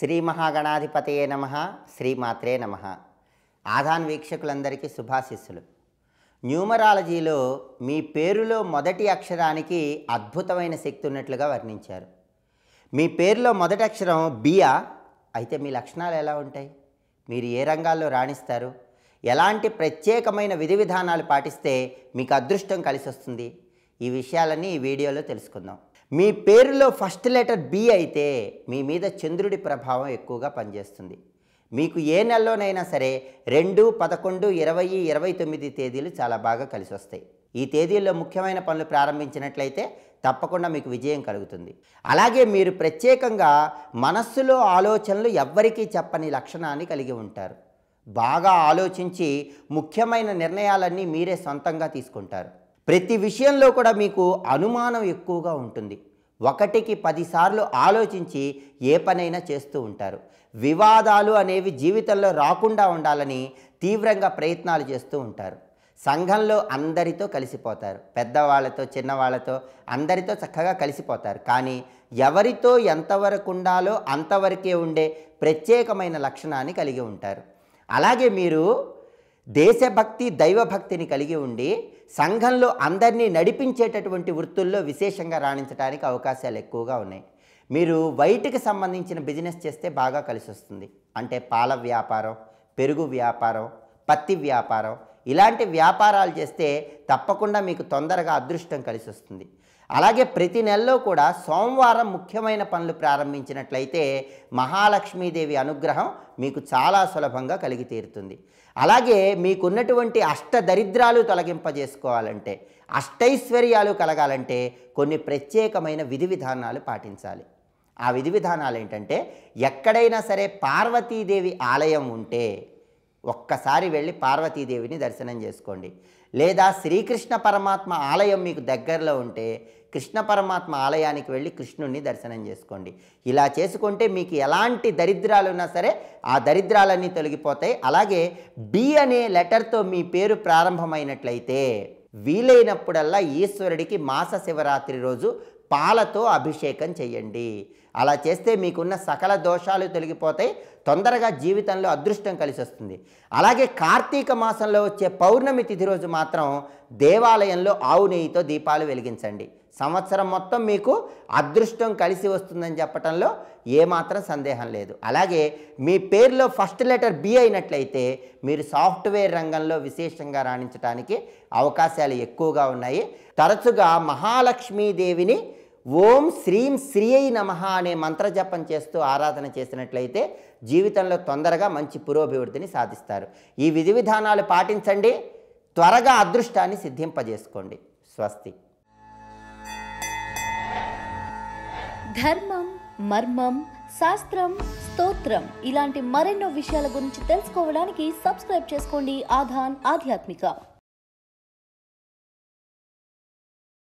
శ్రీ మహాగణాధిపతయే నమ శ్రీమాత్రే నమ ఆధాన్ వీక్షకులందరికీ శుభాశిస్సులు న్యూమరాలజీలో మీ పేరులో మొదటి అక్షరానికి అద్భుతమైన శక్తి ఉన్నట్లుగా వర్ణించారు మీ పేరులో మొదటి అక్షరం బియా అయితే మీ లక్షణాలు ఎలా ఉంటాయి మీరు ఏ రంగాల్లో రాణిస్తారు ఎలాంటి ప్రత్యేకమైన విధి విధానాలు పాటిస్తే మీకు అదృష్టం కలిసి వస్తుంది ఈ విషయాలన్నీ ఈ వీడియోలో తెలుసుకుందాం మీ పేరులో ఫస్ట్ లెటర్ బి అయితే మీ మీద చంద్రుడి ప్రభావం ఎక్కువగా పనిచేస్తుంది మీకు ఏ నెలలోనైనా సరే రెండు పదకొండు ఇరవై ఇరవై తొమ్మిది తేదీలు చాలా బాగా కలిసి వస్తాయి ఈ తేదీల్లో ముఖ్యమైన పనులు ప్రారంభించినట్లయితే తప్పకుండా మీకు విజయం కలుగుతుంది అలాగే మీరు ప్రత్యేకంగా మనస్సులో ఆలోచనలు ఎవ్వరికీ చెప్పని లక్షణాన్ని కలిగి ఉంటారు బాగా ఆలోచించి ముఖ్యమైన నిర్ణయాలన్నీ మీరే సొంతంగా తీసుకుంటారు ప్రతి విషయంలో కూడా మీకు అనుమానం ఎక్కువగా ఉంటుంది ఒకటికి పదిసార్లు ఆలోచించి ఏ పనైనా చేస్తూ ఉంటారు వివాదాలు అనేవి జీవితంలో రాకుండా ఉండాలని తీవ్రంగా ప్రయత్నాలు చేస్తూ ఉంటారు సంఘంలో అందరితో కలిసిపోతారు పెద్దవాళ్ళతో చిన్నవాళ్ళతో అందరితో చక్కగా కలిసిపోతారు కానీ ఎవరితో ఎంతవరకు ఉండాలో అంతవరకే ఉండే ప్రత్యేకమైన లక్షణాన్ని కలిగి ఉంటారు అలాగే మీరు దేశభక్తి దైవభక్తిని కలిగి ఉండి సంఘంలో అందరినీ నడిపించేటటువంటి వృత్తుల్లో విశేషంగా రాణించడానికి అవకాశాలు ఎక్కువగా ఉన్నాయి మీరు వైట్కి సంబంధించిన బిజినెస్ చేస్తే బాగా కలిసి వస్తుంది అంటే పాల వ్యాపారం పెరుగు వ్యాపారం పత్తి వ్యాపారం ఇలాంటి వ్యాపారాలు చేస్తే తప్పకుండా మీకు తొందరగా అదృష్టం కలిసి వస్తుంది అలాగే ప్రతి నెలలో కూడా సోమవారం ముఖ్యమైన పనులు ప్రారంభించినట్లయితే మహాలక్ష్మీదేవి అనుగ్రహం మీకు చాలా సులభంగా కలిగి తీరుతుంది అలాగే మీకున్నటువంటి అష్ట దరిద్రాలు తొలగింపజేసుకోవాలంటే అష్టైశ్వర్యాలు కలగాలంటే కొన్ని ప్రత్యేకమైన విధి విధానాలు పాటించాలి ఆ విధి విధానాలు ఏంటంటే ఎక్కడైనా సరే పార్వతీదేవి ఆలయం ఉంటే ఒక్కసారి వెళ్ళి పార్వతీదేవిని దర్శనం చేసుకోండి లేదా శ్రీకృష్ణ పరమాత్మ ఆలయం మీకు దగ్గరలో ఉంటే కృష్ణ పరమాత్మ ఆలయానికి వెళ్ళి కృష్ణుణ్ణి దర్శనం చేసుకోండి ఇలా చేసుకుంటే మీకు ఎలాంటి దరిద్రాలు ఉన్నా సరే ఆ దరిద్రాలన్నీ తొలగిపోతాయి అలాగే బి అనే లెటర్తో మీ పేరు ప్రారంభమైనట్లయితే వీలైనప్పుడల్లా ఈశ్వరుడికి మాస శివరాత్రి రోజు పాలతో అభిషేకం చేయండి అలా చేస్తే మీకున్న సకల దోషాలు తొలగిపోతాయి తొందరగా జీవితంలో అదృష్టం కలిసి వస్తుంది అలాగే కార్తీక మాసంలో వచ్చే పౌర్ణమి తిథి రోజు మాత్రం దేవాలయంలో ఆవు నెయ్యితో దీపాలు వెలిగించండి సంవత్సరం మొత్తం మీకు అదృష్టం కలిసి వస్తుందని చెప్పటంలో ఏమాత్రం సందేహం లేదు అలాగే మీ పేరులో ఫస్ట్ లెటర్ బి అయినట్లయితే మీరు సాఫ్ట్వేర్ రంగంలో విశేషంగా రాణించడానికి అవకాశాలు ఎక్కువగా ఉన్నాయి తరచుగా మహాలక్ష్మీదేవిని ఓం శ్రీం శ్రీ అయి నమ అనే మంత్రజపం చేస్తూ ఆరాధన చేసినట్లయితే జీవితంలో తొందరగా మంచి పురోభివృద్ధిని సాధిస్తారు ఈ విధి విధానాలు పాటించండి త్వరగా అదృష్టాన్ని సిద్ధింపజేసుకోండి స్వస్తి ధర్మం మర్మం శాస్త్రం స్తోత్రం ఇలాంటి మరెన్నో విషయాల గురించి తెలుసుకోవడానికి సబ్స్క్రైబ్ చేసుకోండి ఆధాన్ ఆధ్యాత్మిక